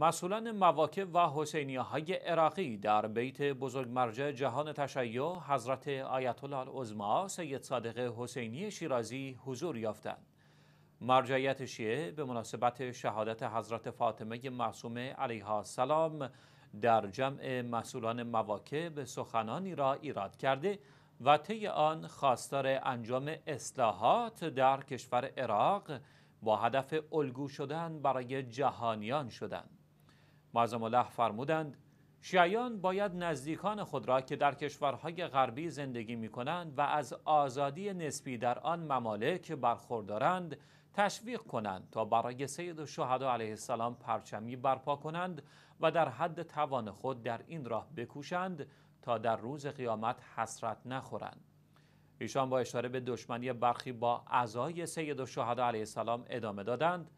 مسئولان مواکب و حسینی های عراقی در بیت بزرگ مرجع جهان تشیع حضرت آیت الله عظما سید صادق حسینی شیرازی حضور یافتند. مرجعیت شیعه به مناسبت شهادت حضرت فاطمه معصومه علیها السلام در جمع مسئولان مواکب سخنانی را ایراد کرده و طی آن خواستار انجام اصلاحات در کشور عراق با هدف الگو شدن برای جهانیان شدند. معظم الله فرمودند شیعیان باید نزدیکان خود را که در کشورهای غربی زندگی می کنند و از آزادی نسبی در آن ممالک برخوردارند تشویق کنند تا برای سید و شهدا علیه السلام پرچمی برپا کنند و در حد توان خود در این راه بکوشند تا در روز قیامت حسرت نخورند. ایشان با اشاره به دشمنی برخی با اعضای سید و شهدا علیه السلام ادامه دادند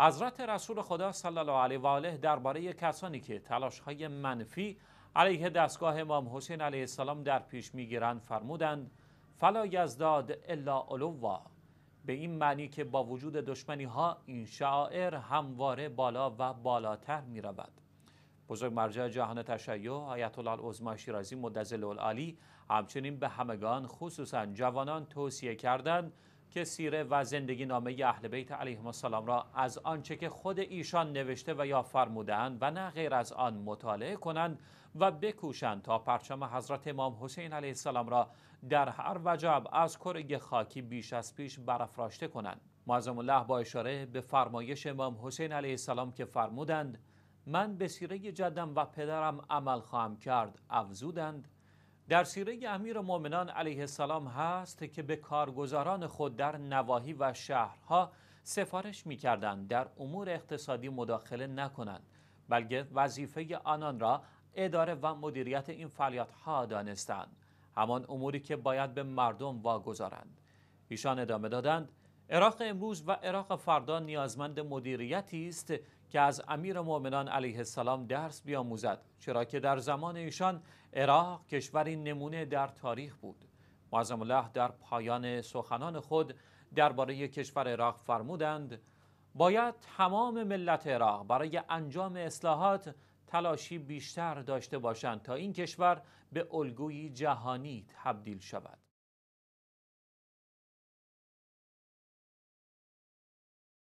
حضرت رسول خدا صلی الله علیه و آله درباره کسانی که تلاش‌های منفی علیه دستگاه امام حسین علیه السلام در پیش میگیرند فرمودند فلا یزداد الا علوا به این معنی که با وجود دشمنی ها این شاعر همواره بالا و بالاتر می رود بزرگ مرجع جهان تشیع آیت الله شیرازی مدزل العالی همچنین به همگان خصوصا جوانان توصیه کردند که سیره و زندگی نامه اهل بیت علیهم السلام را از آنچه که خود ایشان نوشته و یا فرمودند و نه غیر از آن مطالعه کنند و بکوشند تا پرچم حضرت امام حسین علیه السلام را در هر وجب از کرگ خاکی بیش از پیش برافراشته کنند معظم الله با اشاره به فرمایش امام حسین علیه السلام که فرمودند من به سیره جدم و پدرم عمل خواهم کرد افزودند در سیره امیر مؤمنان علیه السلام هست که به کارگزاران خود در نواهی و شهرها سفارش می در امور اقتصادی مداخله نکنند بلکه وظیفه آنان را اداره و مدیریت این فعالیت ها دانستند همان اموری که باید به مردم واگذارند ایشان ادامه دادند عراق امروز و عراق فردا نیازمند مدیریتی است که از امیر مؤمنان علیه السلام درس بیاموزد چرا که در زمان ایشان عراق کشوری نمونه در تاریخ بود معظم الله در پایان سخنان خود درباره کشور عراق فرمودند باید تمام ملت عراق برای انجام اصلاحات تلاشی بیشتر داشته باشند تا این کشور به الگویی جهانی تبدیل شود